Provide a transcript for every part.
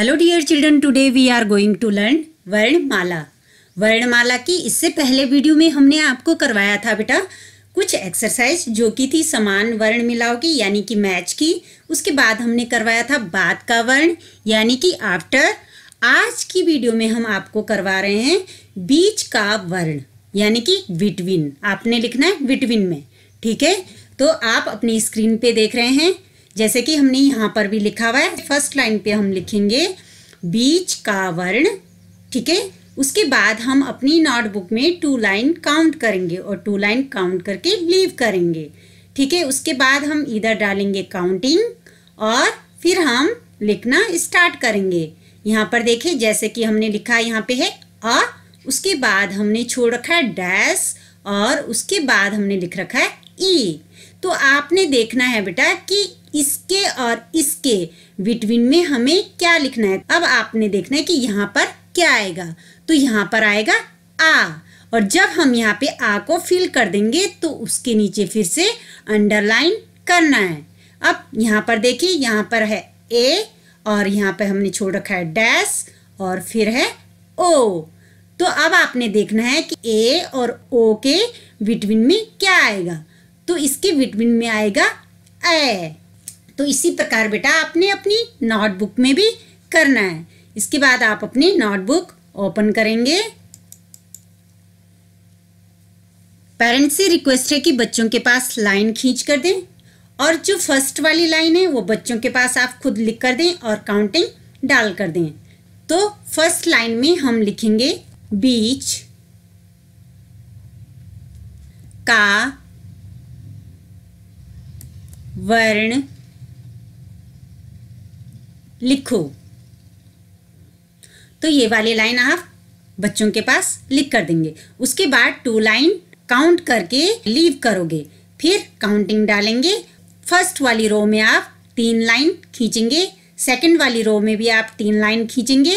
Hello dear children today we are going to learn वर्णमाला वर्णमाला की इससे पहले वीडियो में हमने आपको करवाया था बेटा कुछ एक्सरसाइज जो की थी समान वर्ण मिलाव की यानी कि मैच की उसके बाद हमने करवाया था बाद का वर्ण यानी कि आफ्टर आज की वीडियो में हम आपको करवा रहे हैं बीच का वर्ण यानी कि बिटवीन आपने लिखना है बिटवीन में ठीक है तो आप अपनी स्क्रीन पे देख रहे हैं जैसे कि हमने यहाँ पर भी लिखा हुआ है फर्स्ट लाइन पे हम लिखेंगे बीच का वर्ण ठीक है उसके बाद हम अपनी नोटबुक में टू लाइन काउंट करेंगे और टू लाइन काउंट करके लीव करेंगे ठीक है उसके बाद हम इधर डालेंगे काउंटिंग और फिर हम लिखना स्टार्ट करेंगे यहाँ पर देखें जैसे कि हमने लिखा यहाँ पे है अ उसके बाद हमने छोड़ रखा है डैश और उसके बाद हमने लिख रखा है ई e। तो आपने देखना है बेटा कि इसके और इसके बिटवीन में हमें क्या लिखना है अब आपने देखना है कि यहाँ पर क्या आएगा तो यहाँ पर आएगा आ और जब हम यहाँ पे आ को फिल कर देंगे तो उसके नीचे फिर से अंडरलाइन करना है अब यहाँ पर देखिए यहाँ पर है ए और यहाँ पर हमने छोड़ रखा है डैश और फिर है ओ तो अब आपने देखना है कि ए और ओ के बिटवीन में क्या आएगा तो इसके बिटवीन में आएगा ए तो इसी प्रकार बेटा आपने अपनी नोटबुक में भी करना है इसके बाद आप अपनी नोटबुक ओपन करेंगे पेरेंट्स से रिक्वेस्ट है कि बच्चों के पास लाइन खींच कर दें और जो फर्स्ट वाली लाइन है वो बच्चों के पास आप खुद लिख कर दें और काउंटिंग डाल कर दें तो फर्स्ट लाइन में हम लिखेंगे बीच का वर्ण लिखो तो ये वाली लाइन आप बच्चों के पास लिख कर देंगे उसके बाद टू लाइन काउंट करके लीव करोगे फिर काउंटिंग डालेंगे फर्स्ट वाली रो में आप तीन लाइन खींचेंगे सेकंड वाली रो में भी आप तीन लाइन खींचेंगे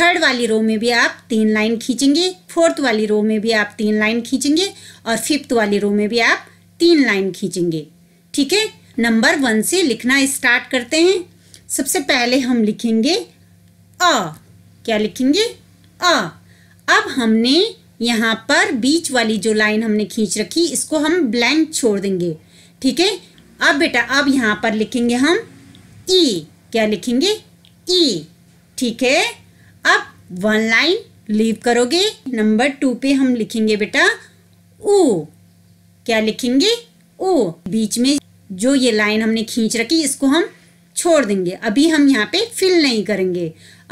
थर्ड वाली रो में भी आप तीन लाइन खींचेंगे फोर्थ वाली रो में भी आप तीन लाइन खींचेंगे और फिफ्थ वाली रो में भी आप तीन लाइन खींचेंगे ठीक है नंबर वन से लिखना स्टार्ट करते हैं सबसे पहले हम लिखेंगे अ क्या लिखेंगे अ अब हमने यहाँ पर बीच वाली जो लाइन हमने खींच रखी इसको हम ब्लैंक छोड़ देंगे ठीक है अब बेटा अब यहाँ पर लिखेंगे हम ई e। क्या लिखेंगे ई e। ठीक है अब वन लाइन लीव करोगे नंबर टू पे हम लिखेंगे बेटा उ क्या लिखेंगे ओ बीच में जो ये लाइन हमने खींच रखी इसको हम छोड़ देंगे अभी हम यहाँ पे फिल नहीं करेंगे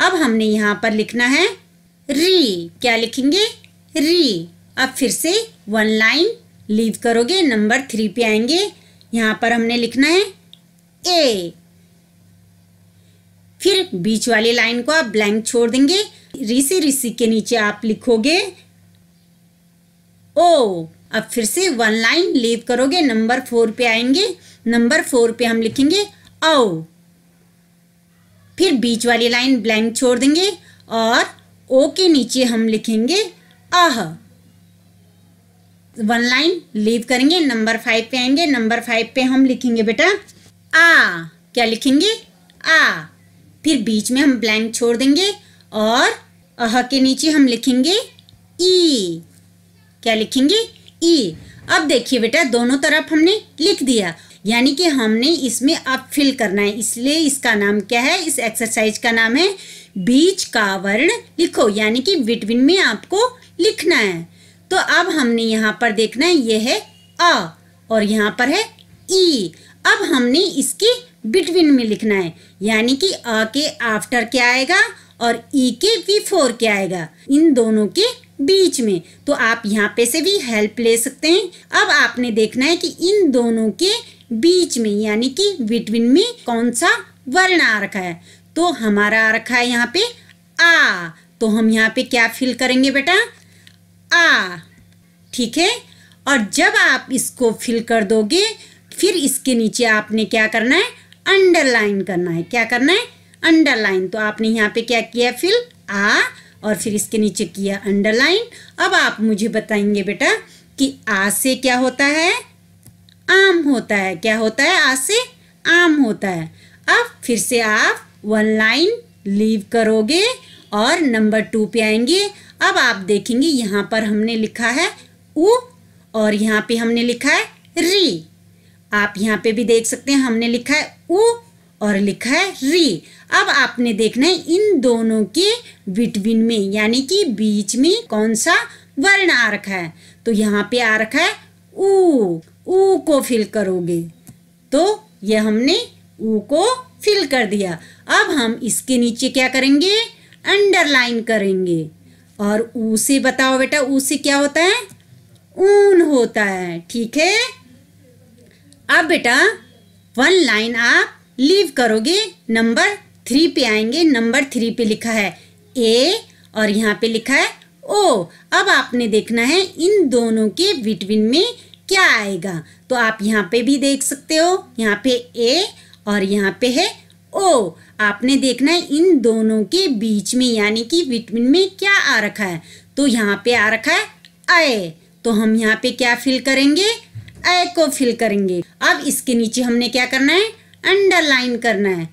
अब हमने यहाँ पर लिखना है री क्या लिखेंगे री अब फिर से वन लाइन लीव करोगे नंबर थ्री पे आएंगे यहाँ पर हमने लिखना है ए फिर बीच वाली लाइन को आप ब्लैंक छोड़ देंगे ऋषि ऋषि के नीचे आप लिखोगे ओ अब फिर से वन लाइन लीव करोगे नंबर फोर पे आएंगे नंबर फोर पे हम लिखेंगे औ फिर बीच वाली लाइन ब्लैंक छोड़ देंगे और ओ के नीचे हम लिखेंगे आह वन लाइन लीव करेंगे नंबर फाइव पे आएंगे नंबर फाइव पे हम लिखेंगे बेटा आ क्या लिखेंगे आ फिर बीच में हम ब्लैंक छोड़ देंगे और अह के नीचे हम लिखेंगे ई e। क्या लिखेंगे ई e। अब देखिए बेटा दोनों तरफ हमने लिख दिया यानी कि हमने इसमें अब फिल करना है इसलिए इसका नाम क्या है इस एक्सरसाइज का नाम है बीच का वर्ण लिखो यानी कि बिटवीन में आपको लिखना है तो अब हमने यहाँ पर देखना है ये है अ और यहाँ पर है ई अब हमने इसकी बिटवीन में लिखना है यानी कि अ के आफ्टर क्या आएगा और ई के बिफोर क्या आएगा इन दोनों के बीच में तो आप यहाँ पे से भी हेल्प ले सकते हैं अब आपने देखना है कि इन दोनों के बीच में यानी कि बिटवीन में कौन सा वर्ण आ रखा है तो हमारा आ रखा है यहाँ पे आ तो हम यहाँ पे क्या फिल करेंगे बेटा आ ठीक है और जब आप इसको फिल कर दोगे फिर इसके नीचे आपने क्या करना है अंडरलाइन करना है क्या करना है अंडरलाइन तो आपने यहाँ पे क्या किया फिल आ और फिर इसके नीचे किया अंडरलाइन अब आप मुझे बताएंगे बेटा कि आ से क्या होता है आम होता है क्या होता है आ से आम होता है अब फिर से आप वन लाइन लीव करोगे और नंबर टू पे आएंगे अब आप देखेंगे यहाँ पर हमने लिखा है उ और यहाँ पे हमने लिखा है री आप यहाँ पे भी देख सकते हैं हमने लिखा है उ और लिखा है री अब आपने देखना है इन दोनों के बिटवीन में यानी कि बीच में कौन सा वर्ण आ रखा है तो यहाँ पे आ रखा है ऊ ऊ को फिल करोगे तो ये हमने ऊ को फिल कर दिया अब हम इसके नीचे क्या करेंगे अंडरलाइन करेंगे और ऊ से बताओ बेटा ऊ से क्या होता है ऊन होता है ठीक है अब बेटा वन लाइन आप लीव करोगे नंबर थ्री पे आएंगे नंबर थ्री पे लिखा है ए और यहाँ पे लिखा है ओ अब आपने देखना है इन दोनों के बिटवीन में क्या आएगा तो आप यहाँ पे भी देख सकते हो यहाँ पे ए और यहाँ पे है ओ आपने देखना है इन दोनों के बीच में यानी कि विटमिन में क्या आ रखा है तो यहाँ पे आ रखा है अय तो हम यहाँ पे क्या फिल करेंगे अय को फिल करेंगे अब इसके नीचे हमने क्या करना है अंडरलाइन करना है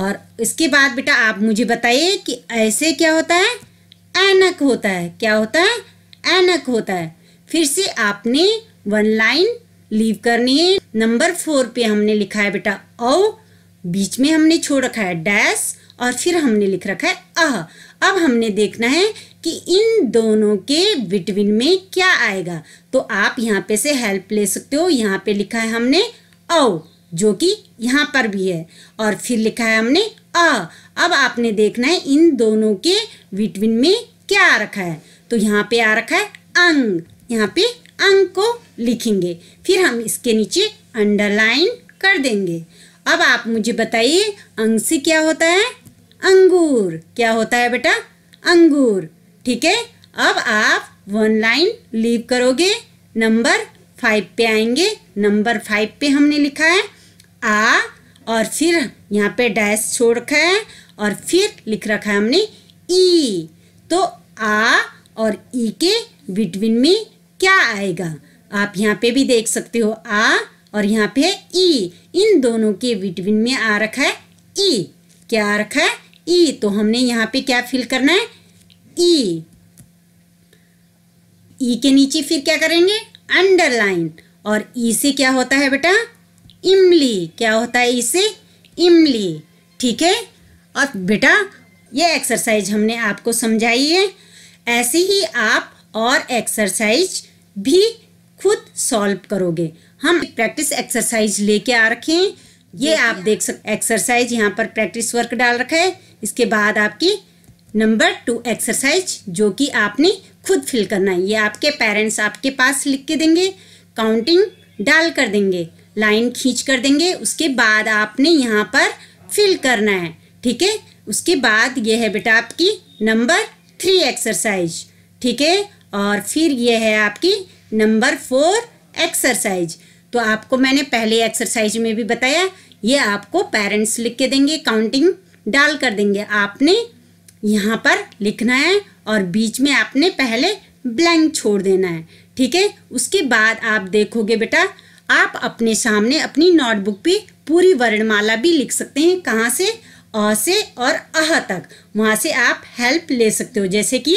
और इसके बाद बेटा आप मुझे बताइए कि ऐसे क्या होता है एनक होता है क्या होता है एनक होता है फिर से आपने वन लाइन लीव करनी है नंबर फोर पे हमने लिखा है बेटा औ बीच में हमने छोड़ रखा है डैश और फिर हमने लिख रखा है अह अब हमने देखना है कि इन दोनों के बिटवीन में क्या आएगा तो आप यहाँ पे से हेल्प ले सकते हो यहाँ पे लिखा है हमने औ जो कि यहाँ पर भी है और फिर लिखा है हमने अ अब आपने देखना है इन दोनों के विटविन में क्या आ रखा है तो यहाँ पे आ रखा है अंग यहाँ पे अंग को लिखेंगे फिर हम इसके नीचे अंडरलाइन कर देंगे अब आप मुझे बताइए अंग से क्या होता है अंगूर क्या होता है बेटा अंगूर ठीक है अब आप वन लाइन लीव करोगे नंबर फाइव पे आएंगे नंबर फाइव पे हमने लिखा है और फिर यहाँ पे डैश छोड़ रखा है और फिर लिख रखा है हमने ई तो आ और ई के बिटवीन में क्या आएगा आप यहाँ पे भी देख सकते हो आ और यहाँ पे है ई इन दोनों के बिटवीन में आ रखा है ई क्या आ रखा है ई तो हमने यहाँ पे क्या फिल करना है ई ई के नीचे फिर क्या करेंगे अंडरलाइन और ई से क्या होता है बेटा इमली क्या होता है इसे इमली ठीक है और बेटा ये एक्सरसाइज हमने आपको समझाई है ऐसे ही आप और एक्सरसाइज भी खुद सॉल्व करोगे हम प्रैक्टिस एक्सरसाइज लेके आ रखे हैं ये आप देख सकते एक्सरसाइज यहाँ पर प्रैक्टिस वर्क डाल रखा है इसके बाद आपकी नंबर टू एक्सरसाइज जो कि आपने खुद फिल करना है ये आपके पेरेंट्स आपके पास लिख के देंगे काउंटिंग डाल कर देंगे लाइन खींच कर देंगे उसके बाद आपने यहाँ पर फिल करना है ठीक है उसके बाद ये है बेटा आपकी नंबर थ्री एक्सरसाइज ठीक है और फिर ये है आपकी नंबर फोर एक्सरसाइज तो आपको मैंने पहले एक्सरसाइज में भी बताया ये आपको पेरेंट्स लिख के देंगे काउंटिंग डाल कर देंगे आपने यहाँ पर लिखना है और बीच में आपने पहले ब्लैंक छोड़ देना है ठीक है उसके बाद आप देखोगे बेटा आप अपने सामने अपनी नोटबुक पे पूरी वर्णमाला भी लिख सकते हैं कहाँ से अ से और अह तक वहाँ से आप हेल्प ले सकते हो जैसे कि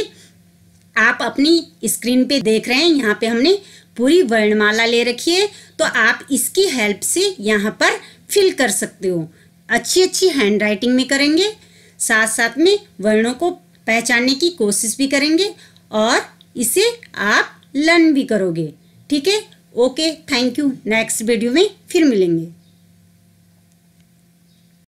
आप अपनी स्क्रीन पे देख रहे हैं यहाँ पे हमने पूरी वर्णमाला ले रखी है तो आप इसकी हेल्प से यहाँ पर फिल कर सकते हो अच्छी अच्छी हैंड राइटिंग में करेंगे साथ साथ में वर्णों को पहचानने की कोशिश भी करेंगे और इसे आप लर्न भी करोगे ठीक है okay thank you next video में फिर मिलेंगे